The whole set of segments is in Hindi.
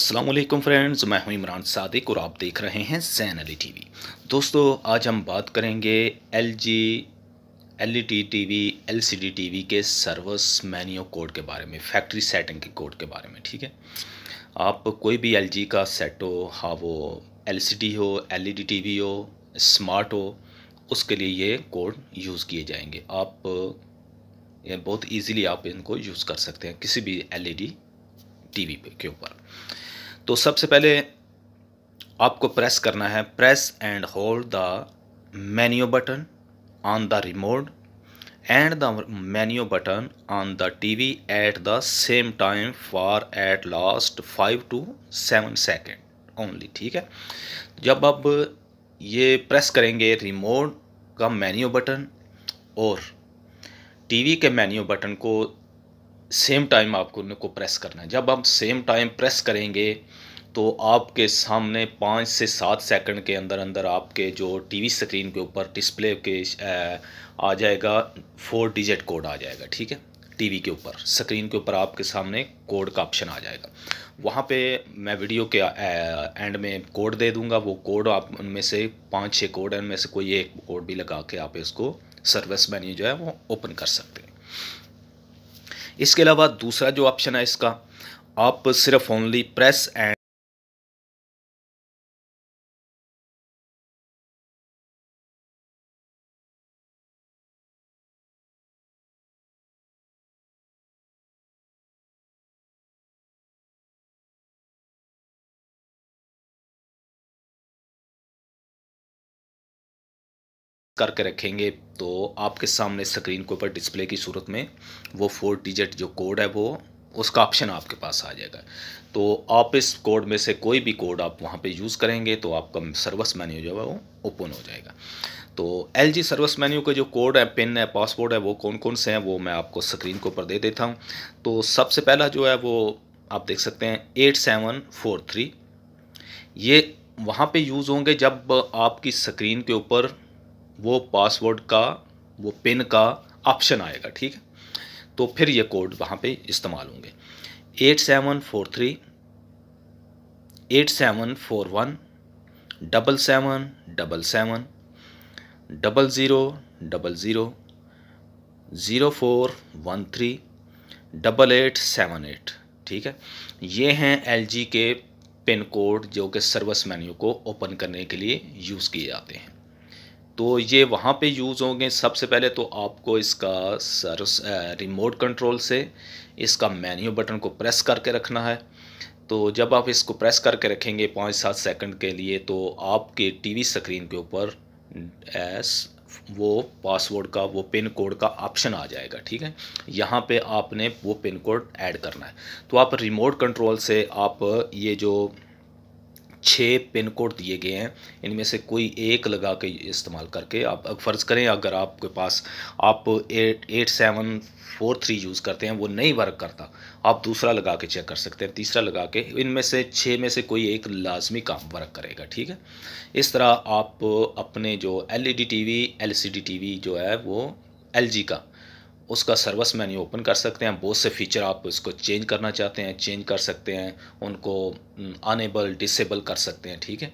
असलम फ्रेंड्स मैं हूं इमरान सादिक और आप देख रहे हैं जैन अली टीवी दोस्तों आज हम बात करेंगे L G L E T T V L C D T V के सर्विस मैन्यू कोड के बारे में फैक्ट्री सेटिंग के कोड के बारे में ठीक है आप कोई भी एल जी का सेट हो हाँ वो एल सी डी हो L E D T V हो स्मार्ट हो उसके लिए ये कोड यूज़ किए जाएंगे आप ये बहुत इजीली आप इनको यूज़ कर सकते हैं किसी भी L E D T V के ऊपर तो सबसे पहले आपको प्रेस करना है press and hold the menu button on the remote and the menu button on the TV at the same time for at last five to seven second only ठीक है जब आप ये प्रेस करेंगे रिमोट का मैन्यू बटन और टीवी के मैन्यू बटन को सेम टाइम आपको उनको प्रेस करना है जब आप सेम टाइम प्रेस करेंगे तो आपके सामने पाँच से सात सेकंड के अंदर अंदर आपके जो टीवी स्क्रीन के ऊपर डिस्प्ले के आ जाएगा फोर डिजिट कोड आ जाएगा ठीक है टीवी के ऊपर स्क्रीन के ऊपर आपके सामने कोड का ऑप्शन आ जाएगा वहाँ पे मैं वीडियो के एंड में कोड दे दूँगा वो कोड आप उनमें से पाँच छः कोड है उनमें से कोई एक कोड भी लगा के आप इसको सर्विस मैन्यू जो है वो ओपन कर सकते हैं इसके अलावा दूसरा जो ऑप्शन है इसका आप सिर्फ ओनली प्रेस एंड करके रखेंगे तो आपके सामने स्क्रीन के ऊपर डिस्प्ले की सूरत में वो फोर डिजिट जो कोड है वो उसका ऑप्शन आपके पास आ जाएगा तो आप इस कोड में से कोई भी कोड आप वहाँ पे यूज़ करेंगे तो आपका सर्विस मेन्यू जो है वो ओपन हो जाएगा तो एल जी सर्विस मेन्यू के जो कोड है पिन है पासवर्ड है वो कौन कौन से हैं वो मैं आपको स्क्रीन के ऊपर दे देता हूँ तो सबसे पहला जो है वो आप देख सकते हैं एट सेवन फोर थ्री ये वहाँ पे यूज़ होंगे जब आपकी स्क्रीन के ऊपर वो पासवर्ड का वो पिन का ऑप्शन आएगा ठीक है तो फिर ये कोड वहाँ पे इस्तेमाल होंगे eight seven four three eight seven four one double seven double seven double zero double zero zero four one three double eight seven eight ठीक है ये हैं एल के पिन कोड जो कि सर्विस मेन्यू को ओपन करने के लिए यूज़ किए जाते हैं तो ये वहाँ पे यूज़ होंगे सबसे पहले तो आपको इसका सर रिमोट कंट्रोल से इसका मेन्यू बटन को प्रेस करके रखना है तो जब आप इसको प्रेस करके रखेंगे पाँच सात सेकंड के लिए तो आपके टीवी स्क्रीन के ऊपर एस वो पासवर्ड का वो पिन कोड का ऑप्शन आ जाएगा ठीक है यहाँ पे आपने वो पिन कोड ऐड करना है तो आप रिमोट कंट्रोल से आप ये जो छः पिन कोड दिए गए हैं इनमें से कोई एक लगा के इस्तेमाल करके आप फ़र्ज़ करें अगर आपके पास आप eight eight seven four three use करते हैं वो नहीं वर्क करता आप दूसरा लगा के चेक कर सकते हैं तीसरा लगा के इनमें से छः में से कोई एक लाजमी काम वर्क करेगा ठीक है इस तरह आप अपने जो L L E D T V C D T V जो है वो एल जी का उसका सर्विस मैन्यू ओपन कर सकते हैं बहुत से फीचर आप इसको चेंज करना चाहते हैं चेंज कर सकते हैं उनको अनेबल डिसेबल कर सकते हैं ठीक है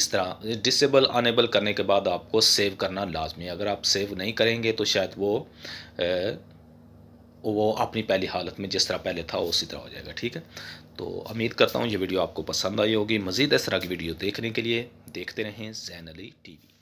इस तरह डिसेबल अनेबल करने के बाद आपको सेव करना लाजमी है अगर आप सेव नहीं करेंगे तो शायद वो ए, वो अपनी पहली हालत में जिस तरह पहले था उसी तरह हो जाएगा ठीक है तो उम्मीद करता हूँ ये वीडियो आपको पसंद आई होगी मज़ीद इस तरह की वीडियो देखने के लिए देखते रहें जैन अली टी